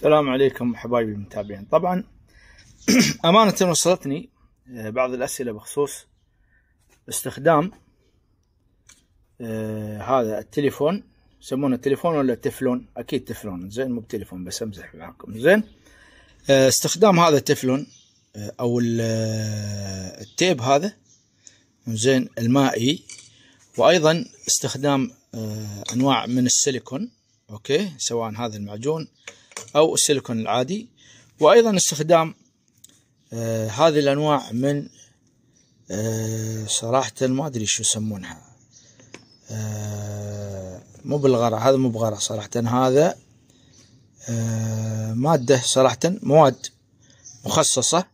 السلام عليكم حبايبي المتابعين طبعا أمانة وصلتني آه، بعض الأسئلة بخصوص استخدام آه، هذا التليفون يسمونه تليفون ولا تفلون أكيد تفلون زين مو بتليفون بس أمزح معاكم زين آه، استخدام هذا التفلون أو التيب هذا زين المائي وأيضا استخدام أنواع من السيليكون أوكي سواء هذا المعجون أو السيليكون العادي وأيضا استخدام آه هذه الأنواع من آه صراحة ما أدري شو يسمونها آه مو بالغرة هذا مو بغرة صراحة هذا آه مادة صراحة مواد مخصصة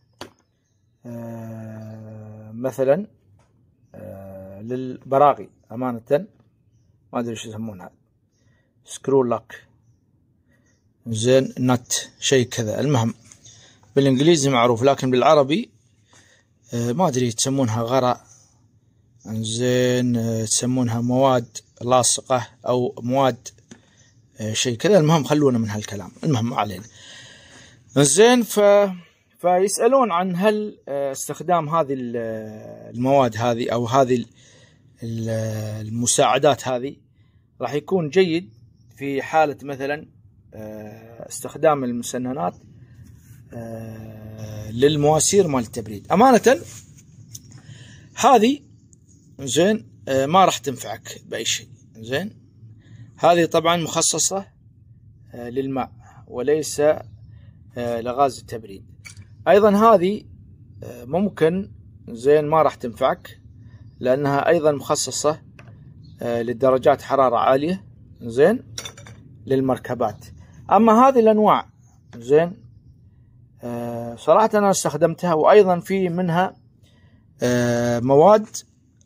آه مثلا آه للبراغي أمانة ما أدري شو يسمونها سكرو لوك زين نت شيء كذا المهم بالانجليزي معروف لكن بالعربي آه، ما ادري تسمونها غراء زين آه، تسمونها مواد لاصقة او مواد آه، شيء كذا المهم خلونا من هالكلام المهم علينا زين ف فيسألون عن هل استخدام هذه المواد هذه أو هذه المساعدات هذه راح يكون جيد في حالة مثلا آه، استخدام المسننات آه، للمواسير مال التبريد امانه هذه زين آه، ما راح تنفعك باي شيء زين هذه طبعا مخصصه للماء وليس لغاز التبريد ايضا هذه ممكن زين ما راح تنفعك لانها ايضا مخصصه للدرجات حراره عاليه زين للمركبات أما هذه الأنواع زين آه صراحة أنا استخدمتها وأيضا في منها آه مواد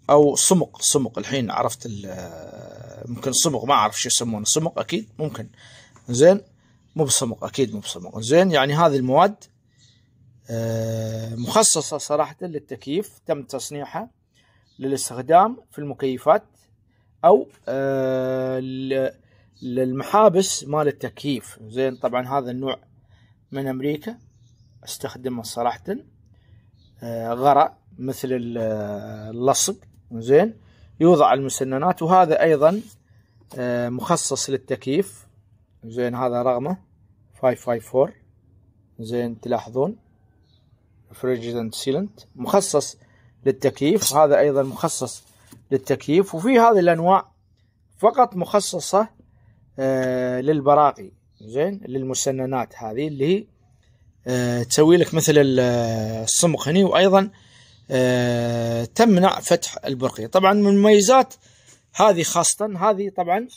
أو سمق سمق الحين عرفت آه، ممكن سمق ما أعرف شو يسمونه سمق أكيد ممكن زين مو بسمق أكيد مو بسمق زين يعني هذه المواد آه مخصصة صراحة للتكييف تم تصنيعها للاستخدام في المكيفات أو آه، للمحابس مال التكييف زين طبعا هذا النوع من امريكا استخدمه صراحة آه، غرق مثل آه، اللصق زين يوضع المسننات وهذا ايضا آه، مخصص للتكييف زين هذا رقمه 554 زين تلاحظون ريفريجرنت سيلنت مخصص للتكييف هذا ايضا مخصص للتكييف وفي هذه الانواع فقط مخصصة آه، للبراقي زين للمسننات هذه اللي هي آه، تسوي لك مثل آه، الصمغ هني وايضا تمنع فتح البرقيه طبعا من مميزات هذه خاصة هذه طبعا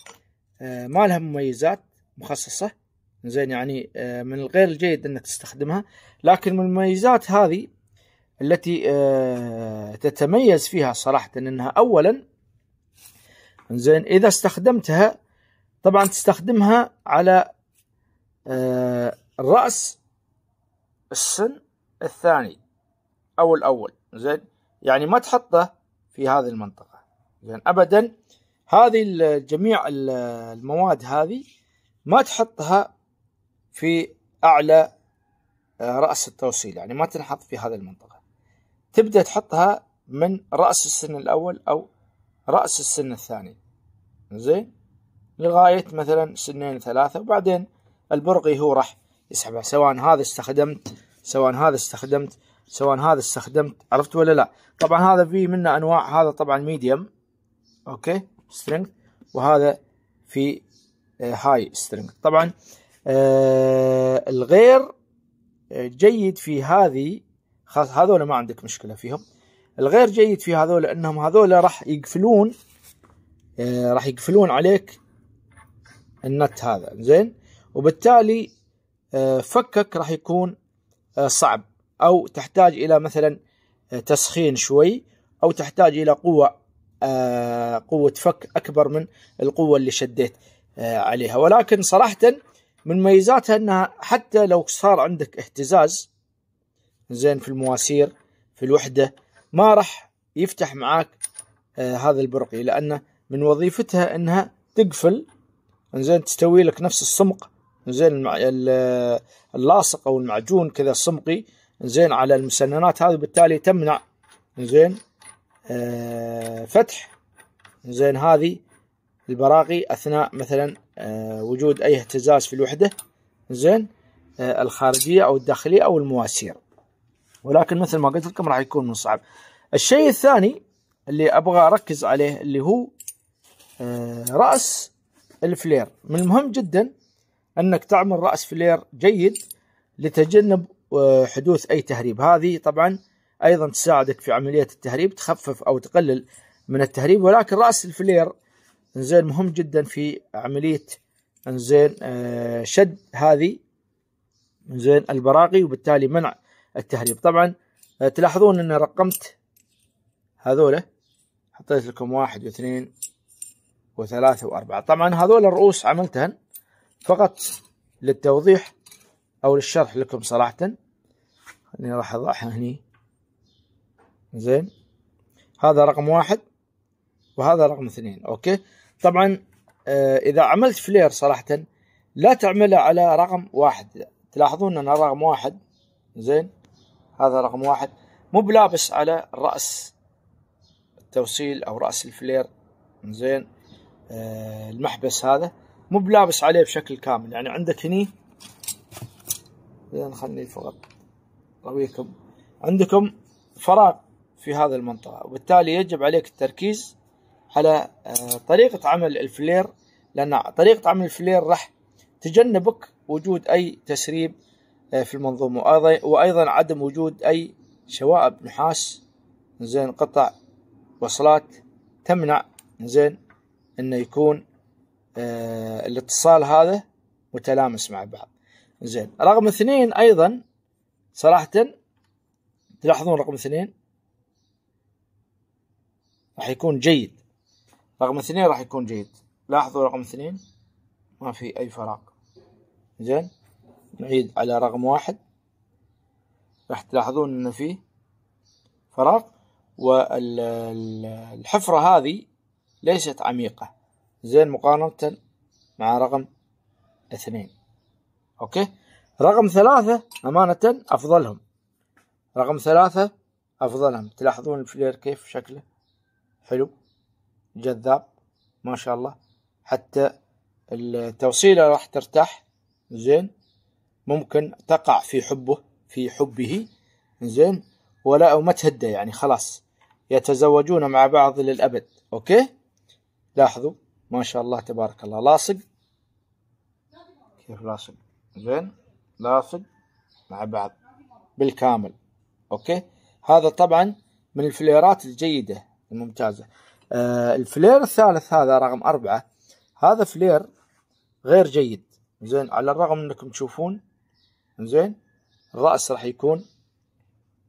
ما لها مميزات مخصصة زين يعني من الغير الجيد انك تستخدمها لكن من المميزات هذه التي تتميز فيها صراحة انها اولا زين اذا استخدمتها طبعا تستخدمها على الرأس آه، السن الثاني أو الأول زين يعني ما تحطه في هذه المنطقة زين أبدا هذه جميع المواد هذه ما تحطها في أعلى آه، رأس التوصيل يعني ما تنحط في هذه المنطقة تبدأ تحطها من رأس السن الأول أو رأس السن الثاني زين لغاية مثلا سنين ثلاثة وبعدين البرقي هو راح يسحبها سواء هذا استخدمت سواء هذا استخدمت سواء هذا استخدمت عرفت ولا لا طبعا هذا في منه انواع هذا طبعا ميديوم اوكي سترينج وهذا في هاي آه، سترينج طبعا آه، الغير آه، جيد في هذه خاص هذول ما عندك مشكله فيهم الغير جيد في هذول انهم هذول راح يقفلون راح يقفلون عليك النت هذا زين وبالتالي آه، فكك راح يكون آه، صعب او تحتاج الى مثلا آه، تسخين شوي او تحتاج الى قوه قوه فك اكبر من القوه اللي شديت عليها ولكن صراحه من ميزاتها انها حتى لو صار عندك اهتزاز زين في المواسير في الوحده ما راح يفتح معاك هذا البرقي لانه من وظيفتها انها تقفل انزين تستوي لك نفس السمق انزين اللاصق او المعجون كذا السمقي انزين على المسننات هذه بالتالي تمنع انزين آه، فتح انزين هذه البراغي اثناء مثلا آه، وجود اي اهتزاز في الوحده زين آه، الخارجيه او الداخليه او المواسير ولكن مثل ما قلت لكم راح يكون من صعب الشيء الثاني اللي ابغى اركز عليه اللي هو راس الفلير من المهم جدا أنك تعمل رأس فلير جيد لتجنب آه، حدوث أي تهريب هذه طبعا أيضا تساعدك في عملية التهريب تخفف أو تقلل من التهريب ولكن رأس الفلير زين مهم جدا في عملية آه، زين آه، شد هذه زين البراغي وبالتالي منع التهريب طبعا تلاحظون أن رقمت هذوله حطيت لكم واحد واثنين وثلاثة وأربعة طبعا هذول الرؤوس عملتهن فقط للتوضيح أو للشرح لكم صراحة خليني راح أضعها هني زين هذا رقم واحد وهذا رقم اثنين أوكي طبعا آه، إذا عملت فلير صراحة لا تعمله على رقم واحد تلاحظون أن رقم واحد زين هذا رقم واحد مو بلابس على رأس التوصيل أو رأس الفلير زين آه، المحبس هذا مو بلابس عليه بشكل كامل يعني عندك هني خلني فقط رويكم عندكم فراغ في هذا المنطقة وبالتالي يجب عليك التركيز على آه، طريقة عمل الفلير لأن طريقة عمل الفلير راح تجنبك وجود أي تسريب آه، في المنظومة وأيضا عدم وجود أي شوائب نحاس زين قطع وصلات تمنع زين انه يكون آه، الاتصال هذا متلامس مع بعض زين رقم اثنين ايضا صراحة تلاحظون رقم اثنين راح يكون جيد رقم اثنين راح يكون جيد لاحظوا رقم اثنين ما في اي فراغ زين نعيد على رقم واحد راح تلاحظون ان فيه فراغ والحفرة هذه ليست عميقة زين مقارنة مع رقم اثنين أوكي رقم ثلاثة أمانة أفضلهم رقم ثلاثة أفضلهم تلاحظون الفلير كيف شكله حلو جذاب ما شاء الله حتى التوصيلة راح ترتاح زين ممكن تقع في حبه في حبه زين ولا وما تهده يعني خلاص يتزوجون مع بعض للأبد أوكي لاحظوا ما شاء الله تبارك الله لاصق كيف لاصق زين لاصق مع بعض بالكامل اوكي هذا طبعا من الفليرات الجيدة الممتازة آه الفلير الثالث هذا رقم أربعة هذا فلير غير جيد زين على الرغم انكم تشوفون زين الرأس راح يكون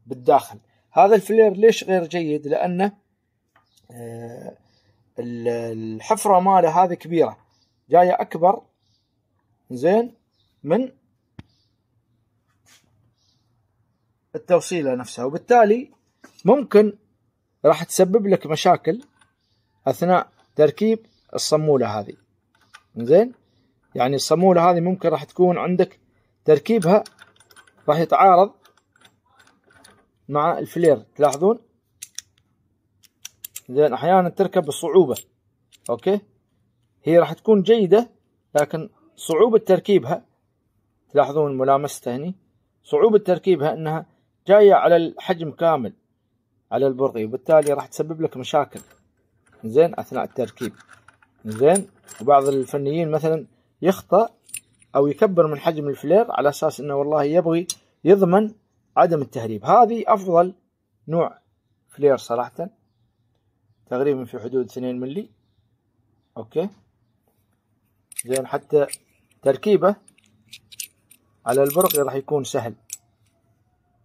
بالداخل هذا الفلير ليش غير جيد لأنه آه الحفره ماله هذه كبيره جايه اكبر زين من التوصيله نفسها وبالتالي ممكن راح تسبب لك مشاكل اثناء تركيب الصموله هذه زين يعني الصموله هذه ممكن راح تكون عندك تركيبها راح يتعارض مع الفلير تلاحظون زين احيانا تركب بصعوبه اوكي هي راح تكون جيده لكن صعوبه تركيبها تلاحظون ملامسته هني صعوبه تركيبها انها جايه على الحجم كامل على البرغي وبالتالي راح تسبب لك مشاكل زين اثناء التركيب زين وبعض الفنيين مثلا يخطأ او يكبر من حجم الفلير على اساس انه والله يبغي يضمن عدم التهريب هذه افضل نوع فلير صراحه تقريبا في حدود 2 ملي اوكي زين حتى تركيبه على البرق راح يكون سهل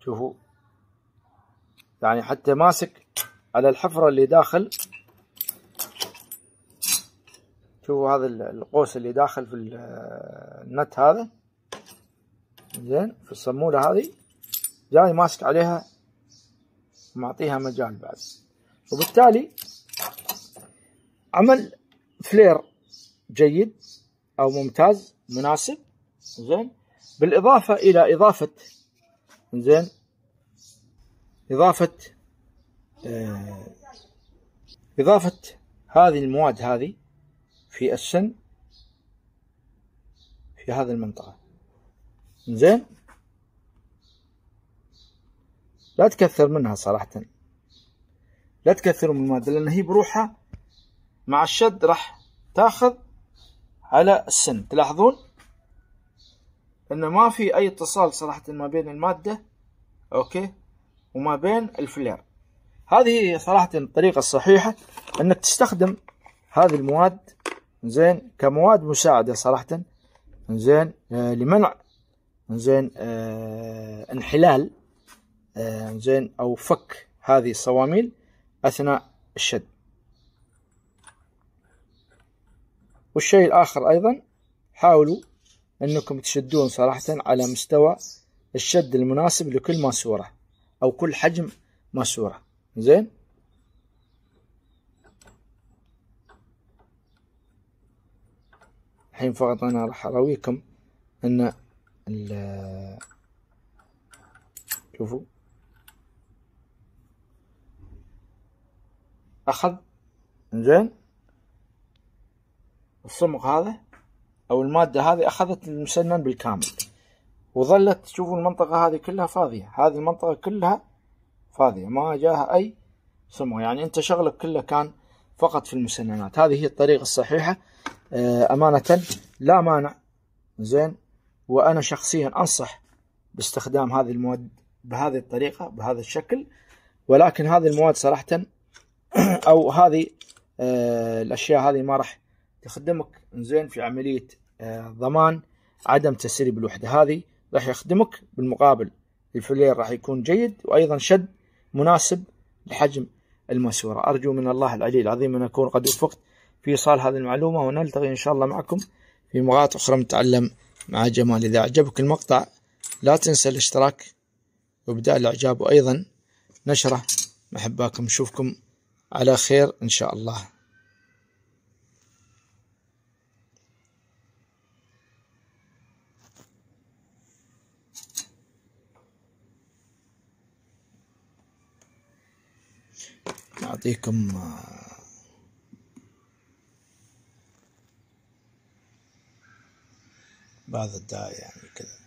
شوفوا يعني حتى ماسك على الحفرة اللي داخل شوفوا هذا القوس اللي داخل في النت هذا زين في الصمولة هذه جاي ماسك عليها معطيها مجال بعد وبالتالي عمل فلير جيد او ممتاز مناسب زين بالاضافه الى اضافه زين اضافه آه، اضافه هذه المواد هذه في السن في هذه المنطقه زين لا تكثر منها صراحه لا تكثر من المواد لان هي بروحها مع الشد راح تاخذ على السن تلاحظون ان ما في اي اتصال صراحة ما بين المادة اوكي وما بين الفلير هذه صراحة الطريقة الصحيحة انك تستخدم هذه المواد زين كمواد مساعدة صراحة زين آه لمنع زين آه انحلال آه، زين او فك هذه الصواميل اثناء الشد والشيء الآخر أيضا حاولوا أنكم تشدون صراحة على مستوى الشد المناسب لكل ماسورة أو كل حجم ماسورة زين الحين فقط أنا راح أراويكم أن شوفوا أخذ زين الصمغ هذا او الماده هذه اخذت المسنن بالكامل وظلت تشوفوا المنطقه هذه كلها فاضيه هذه المنطقه كلها فاضيه ما جاها اي صمغ يعني انت شغلك كله كان فقط في المسننات هذه هي الطريقه الصحيحه آه، امانه لا مانع زين وانا شخصيا انصح باستخدام هذه المواد بهذه الطريقه بهذا الشكل ولكن هذه المواد صراحه او هذه آه، الاشياء هذه ما راح تخدمك زين في عملية آه، ضمان عدم تسريب الوحدة هذه راح يخدمك بالمقابل الفلير راح يكون جيد وأيضا شد مناسب لحجم الماسورة أرجو من الله العلي العظيم أن أكون قد وفقت في إيصال هذه المعلومة ونلتقي إن شاء الله معكم في مقاطع أخرى نتعلم مع جمال إذا أعجبك المقطع لا تنسى الاشتراك وابداء الإعجاب وأيضا نشره محباكم نشوفكم على خير إن شاء الله أعطيكم آه، بعض الدعاء يعني كذا